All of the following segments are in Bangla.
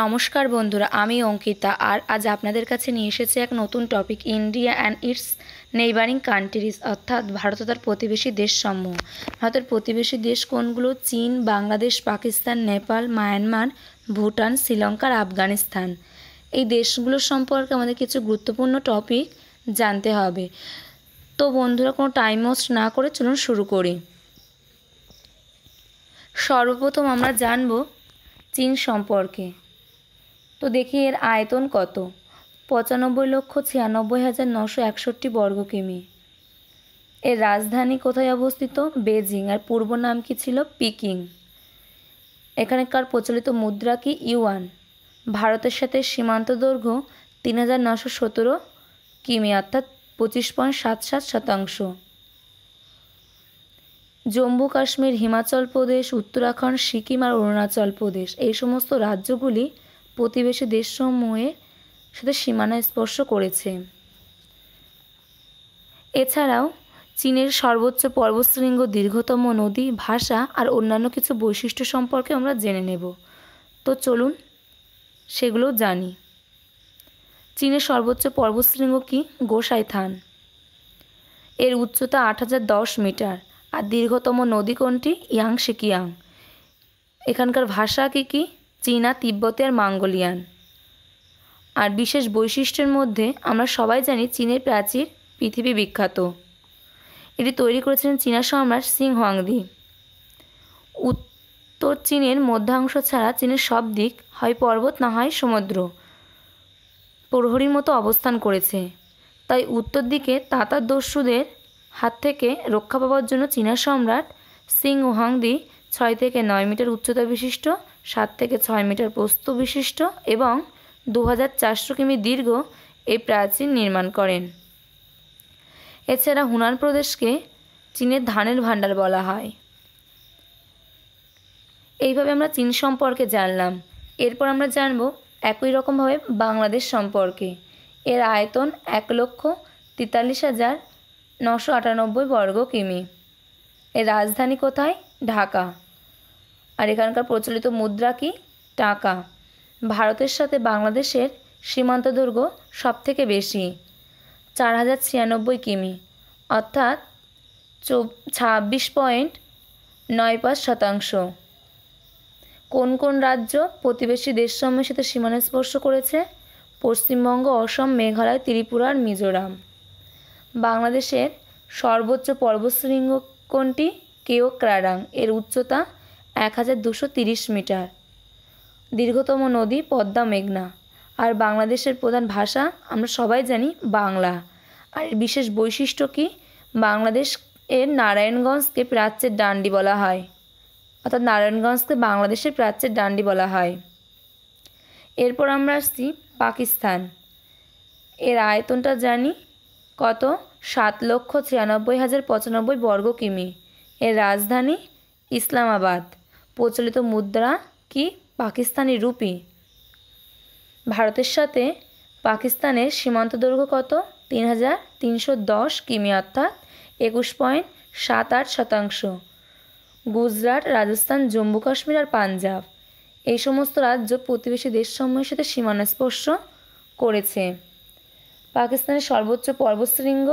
নমস্কার বন্ধুরা আমি অঙ্কিতা আর আজ আপনাদের কাছে নিয়ে এসেছি এক নতুন topic India and its neighbouring countries অর্থাৎ ভারত তার প্রতিবেশী দেশসমূহ ভারতের প্রতিবেশী দেশ কোনগুলো চীন বাংলাদেশ পাকিস্তান নেপাল মায়ানমার ভুটান শ্রীলঙ্কা আর আফগানিস্তান এই দেশগুলো সম্পর্কে আমাদের কিছু গুরুত্বপূর্ণ টপিক জানতে হবে তো বন্ধুরা কোনো টাইম ওয়েস্ট না করে চলুন শুরু করি সর্বপ্রথম আমরা জানব চীন সম্পর্কে তো দেখি এর আয়তন কত পঁচানব্বই লক্ষ ছিয়ানব্বই হাজার নশো একষট্টি বর্গ কিমি এর রাজধানী কোথায় অবস্থিত বেজিং আর পূর্ব নাম কি ছিল পিকিং এখানকার প্রচলিত মুদ্রা কি ইউয়ান ভারতের সাথে সীমান্ত দৈর্ঘ্য তিন হাজার নশো সতেরো কিমি অর্থাৎ পঁচিশ পয়েন্ট সাত সাত শতাংশ জম্মু কাশ্মীর হিমাচল প্রদেশ উত্তরাখণ্ড সিকিম আর অরুণাচল প্রদেশ এই সমস্ত রাজ্যগুলি প্রতিবেশী দেশসমূহে সাথে সীমানা স্পর্শ করেছে এছাড়াও চীনের সর্বোচ্চ পর্বশৃঙ্গ দীর্ঘতম নদী ভাষা আর অন্যান্য কিছু বৈশিষ্ট্য সম্পর্কে আমরা জেনে নেব তো চলুন সেগুলো জানি চীনের সর্বোচ্চ পর্বশৃঙ্গ কি থান এর উচ্চতা আট মিটার আর দীর্ঘতম নদী কোনটি ইয়াংশিকিয়াং এখানকার ভাষা কি কী চীনা তিব্বতের মাঙ্গোলিয়ান আর বিশেষ বৈশিষ্ট্যের মধ্যে আমরা সবাই জানি চীনের প্রাচীর পৃথিবী বিখ্যাত এটি তৈরি করেছিলেন চীনা সম্রাট সিং হোয়াংদি উত্তর চীনের মধ্যাংশ ছাড়া চীনের সব দিক হয় পর্বত না হয় সমুদ্র প্রহরীর মতো অবস্থান করেছে তাই উত্তর দিকে তাতার দস্যুদের হাত থেকে রক্ষা পাওয়ার জন্য চীনা সম্রাট সিং ওহাংদি ছয় থেকে নয় মিটার উচ্চতা বিশিষ্ট সাত থেকে ছয় মিটার প্রস্ত বিশিষ্ট এবং দু হাজার কিমি দীর্ঘ এই প্রাচীন নির্মাণ করেন এছাড়া হুনান প্রদেশকে চীনের ধানের ভাণ্ডার বলা হয় এইভাবে আমরা চীন সম্পর্কে জানলাম এরপর আমরা জানব একই রকমভাবে বাংলাদেশ সম্পর্কে এর আয়তন এক লক্ষ তেতাল্লিশ হাজার নশো আটানব্বই বর্গ কিমি এর রাজধানী কোথায় ঢাকা আর এখানকার প্রচলিত মুদ্রা কি টাকা ভারতের সাথে বাংলাদেশের সীমান্ত দুর্গ সবথেকে বেশি চার হাজার ছিয়ানব্বই কিমি অর্থাৎ ছাব্বিশ পয়েন্ট নয় পাঁচ শতাংশ কোন কোন রাজ্য প্রতিবেশী দেশসমূহের সাথে সীমানা স্পর্শ করেছে পশ্চিমবঙ্গ অসম মেঘালয় ত্রিপুরা আর মিজোরাম বাংলাদেশের সর্বোচ্চ পর্বতশৃঙ্গ কোনটি কেও ক্রাডাং এর উচ্চতা এক হাজার দুশো তিরিশ মিটার দীর্ঘতম নদী পদ্মা মেঘনা আর বাংলাদেশের প্রধান ভাষা আমরা সবাই জানি বাংলা আর এর বিশেষ বৈশিষ্ট্য কি বাংলাদেশ এর নারায়ণগঞ্জকে প্রাচ্যের ডান্ডি বলা হয় অর্থাৎ নারায়ণগঞ্জকে বাংলাদেশের প্রাচ্যের ডান্ডি বলা হয় এরপর আমরা আসছি পাকিস্তান এর আয়তনটা জানি কত সাত লক্ষ ছিয়ানব্বই হাজার পঁচানব্বই বর্গ কিমি এর রাজধানী ইসলামাবাদ প্রচলিত মুদ্রা কি পাকিস্তানি রুপি ভারতের সাথে পাকিস্তানের সীমান্ত দৈর্ঘ্য কত তিন হাজার তিনশো দশ কিমি অর্থাৎ একুশ পয়েন্ট সাত আট শতাংশ গুজরাট রাজস্থান জম্মু কাশ্মীর আর পাঞ্জাব এই সমস্ত রাজ্য প্রতিবেশী দেশসমূহের সাথে সীমানা স্পর্শ করেছে পাকিস্তানের সর্বোচ্চ পর্বতশৃঙ্গ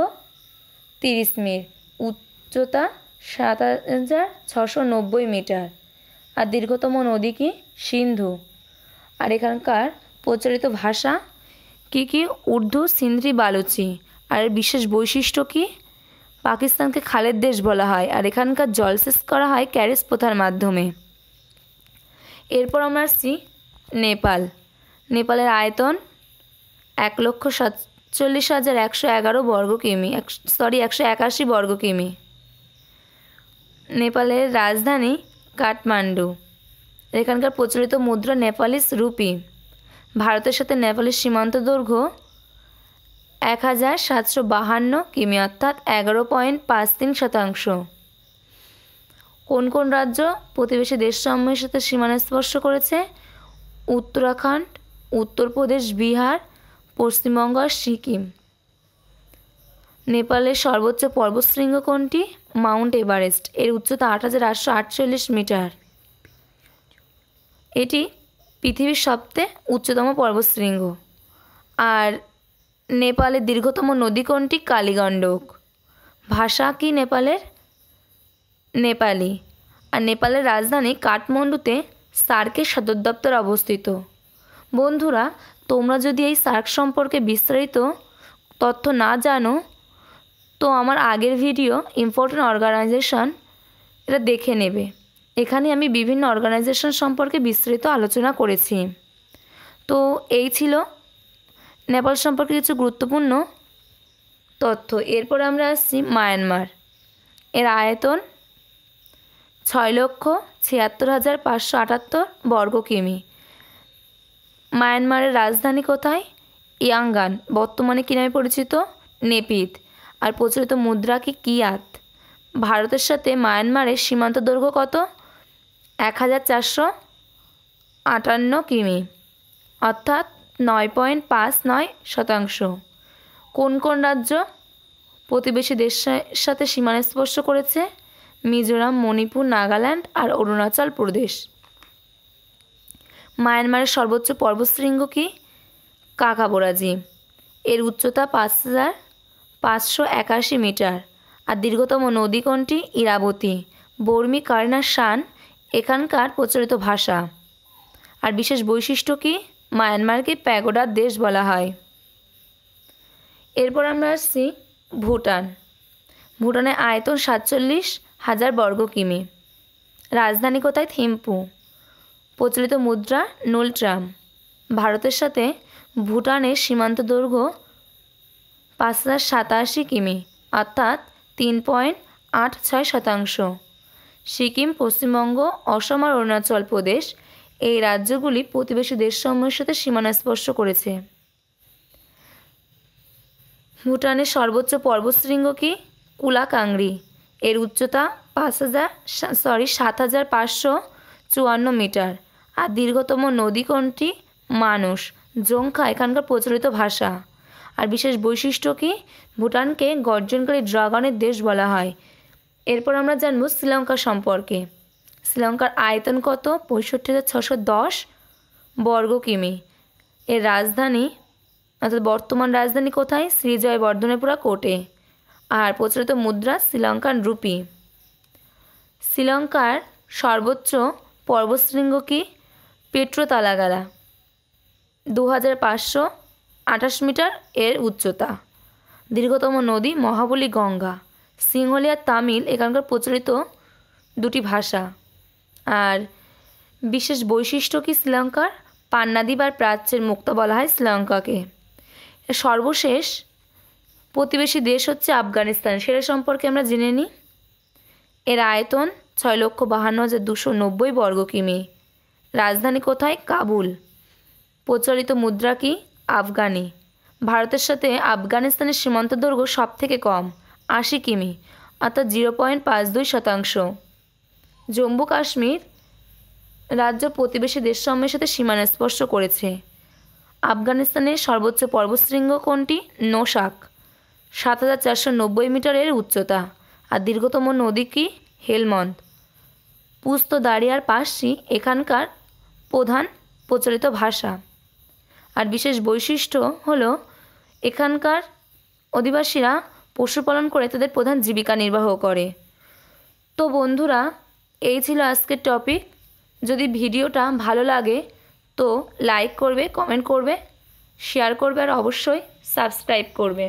তিরিশ মির উচ্চতা সাত হাজার ছশো নব্বই মিটার আর দীর্ঘতম নদী কি সিন্ধু আর এখানকার প্রচলিত ভাষা কি কি উর্দু সিন্ধি বালুচি আর বিশেষ বৈশিষ্ট্য কি পাকিস্তানকে খালের দেশ বলা হয় আর এখানকার জলসেচ করা হয় ক্যারেস প্রথার মাধ্যমে এরপর আমরা আসছি নেপাল নেপালের আয়তন এক লক্ষ সাতচল্লিশ হাজার একশো এগারো বর্গ কিমি সরি একশো একাশি বর্গ কিমি নেপালের রাজধানী কাঠমান্ডু এখানকার প্রচলিত মুদ্রা নেপালিস রুপি ভারতের সাথে নেপালের সীমান্ত দৈর্ঘ্য এক হাজার সাতশো বাহান্ন কিমি অর্থাৎ এগারো পয়েন্ট পাঁচ তিন শতাংশ কোন কোন রাজ্য প্রতিবেশী দেশসমূহের সাথে সীমানা স্পর্শ করেছে উত্তরাখণ্ড উত্তরপ্রদেশ বিহার পশ্চিমবঙ্গ আর সিকিম নেপালের সর্বোচ্চ পর্বতশৃঙ্গ কোনটি মাউন্ট এভারেস্ট এর উচ্চতা আট হাজার আটশো আটচল্লিশ মিটার এটি পৃথিবীর সবচেয়ে উচ্চতম পর্বতশৃঙ্গ আর নেপালের দীর্ঘতম নদী কোনটি কালীগণ্ডক ভাষা কি নেপালের নেপালি আর নেপালের রাজধানী কাঠমান্ডুতে সার্কের সদর দপ্তর অবস্থিত বন্ধুরা তোমরা যদি এই সার্ক সম্পর্কে বিস্তারিত তথ্য না জানো তো আমার আগের ভিডিও ইম্পর্টেন্ট অর্গানাইজেশন এটা দেখে নেবে এখানে আমি বিভিন্ন অর্গানাইজেশন সম্পর্কে বিস্তারিত আলোচনা করেছি তো এই ছিল নেপাল সম্পর্কে কিছু গুরুত্বপূর্ণ তথ্য এরপর আমরা আসছি মায়ানমার এর আয়তন ছয় লক্ষ ছিয়াত্তর হাজার পাঁচশো আটাত্তর বর্গ কিমি মায়ানমারের রাজধানী কোথায় ইয়াঙ্গান বর্তমানে কী নামে পরিচিত নেপিত আর প্রচলিত মুদ্রা কি কিয়াত ভারতের সাথে মায়ানমারের সীমান্ত দৈর্ঘ্য কত এক হাজার চারশো আটান্ন কিমি অর্থাৎ নয় পয়েন্ট পাঁচ নয় শতাংশ কোন কোন রাজ্য প্রতিবেশী দেশের সাথে সীমানা স্পর্শ করেছে মিজোরাম মণিপুর নাগাল্যান্ড আর অরুণাচল প্রদেশ মায়ানমারের সর্বোচ্চ পর্বতশৃঙ্গ কি কাকাবোরাজি এর উচ্চতা পাঁচ হাজার পাঁচশো একাশি মিটার আর দীর্ঘতম নদী কোনটি ইরাবতী বর্মী কার্না শান এখানকার প্রচলিত ভাষা আর বিশেষ বৈশিষ্ট্য কি মায়ানমারকে প্যাগোডার দেশ বলা হয় এরপর আমরা আসছি ভুটান ভুটানের আয়তন সাতচল্লিশ হাজার বর্গ কিমি রাজধানী কোথায় থিম্পু প্রচলিত মুদ্রা ট্রাম ভারতের সাথে ভুটানের সীমান্ত দৈর্ঘ্য পাঁচ হাজার সাতাশি কিমি অর্থাৎ তিন পয়েন্ট আট ছয় শতাংশ সিকিম পশ্চিমবঙ্গ অসম আর অরুণাচল প্রদেশ এই রাজ্যগুলি প্রতিবেশী দেশসমূহের সাথে সীমানা স্পর্শ করেছে ভুটানের সর্বোচ্চ পর্বতশৃঙ্গ কি কুলাকাংরি এর উচ্চতা পাঁচ হাজার সরি সাত হাজার পাঁচশো চুয়ান্ন মিটার আর দীর্ঘতম নদী কোনটি মানুষ জংখা এখানকার প্রচলিত ভাষা আর বিশেষ বৈশিষ্ট্য কি ভুটানকে গর্জনকারী ড্রাগনের দেশ বলা হয় এরপর আমরা জানব শ্রীলঙ্কা সম্পর্কে শ্রীলঙ্কার আয়তন কত পঁয়ষট্টি হাজার ছশো দশ বর্গ কিমি এর রাজধানী অর্থাৎ বর্তমান রাজধানী কোথায় শ্রীজয় বর্ধনেপুরা কোটে আর প্রচলিত মুদ্রা শ্রীলঙ্কান রুপি শ্রীলঙ্কার সর্বোচ্চ পর্বতশৃঙ্গ কি পেট্রোতালাগালা দু হাজার পাঁচশো আঠাশ মিটার এর উচ্চতা দীর্ঘতম নদী মহাবলী গঙ্গা সিংহলি আর তামিল এখানকার প্রচলিত দুটি ভাষা আর বিশেষ বৈশিষ্ট্য কি শ্রীলঙ্কার পান্নাদ্বীপ আর প্রাচ্যের মুক্ত বলা হয় শ্রীলঙ্কাকে সর্বশেষ প্রতিবেশী দেশ হচ্ছে আফগানিস্তান সেটা সম্পর্কে আমরা জেনে নিই এর আয়তন ছয় লক্ষ বাহান্ন হাজার দুশো নব্বই বর্গ কিমি রাজধানী কোথায় কাবুল প্রচলিত মুদ্রা কি আফগানি ভারতের সাথে আফগানিস্তানের সীমান্ত দৈর্ঘ্য সবথেকে কম আশি কিমি অর্থাৎ জিরো পয়েন্ট পাঁচ দুই শতাংশ জম্মু কাশ্মীর রাজ্য প্রতিবেশী দেশসমূহের সাথে সীমানা স্পর্শ করেছে আফগানিস্তানের সর্বোচ্চ পর্বতশৃঙ্গ কোনটি নোশাক সাত হাজার চারশো নব্বই মিটারের উচ্চতা আর দীর্ঘতম নদী কি হেলমন্দ পুস্ত দাড়িয়ার পাশি এখানকার প্রধান প্রচলিত ভাষা আর বিশেষ বৈশিষ্ট্য হলো এখানকার অধিবাসীরা পশুপালন করে তাদের প্রধান জীবিকা নির্বাহ করে তো বন্ধুরা এই ছিল আজকের টপিক যদি ভিডিওটা ভালো লাগে তো লাইক করবে কমেন্ট করবে শেয়ার করবে আর অবশ্যই সাবস্ক্রাইব করবে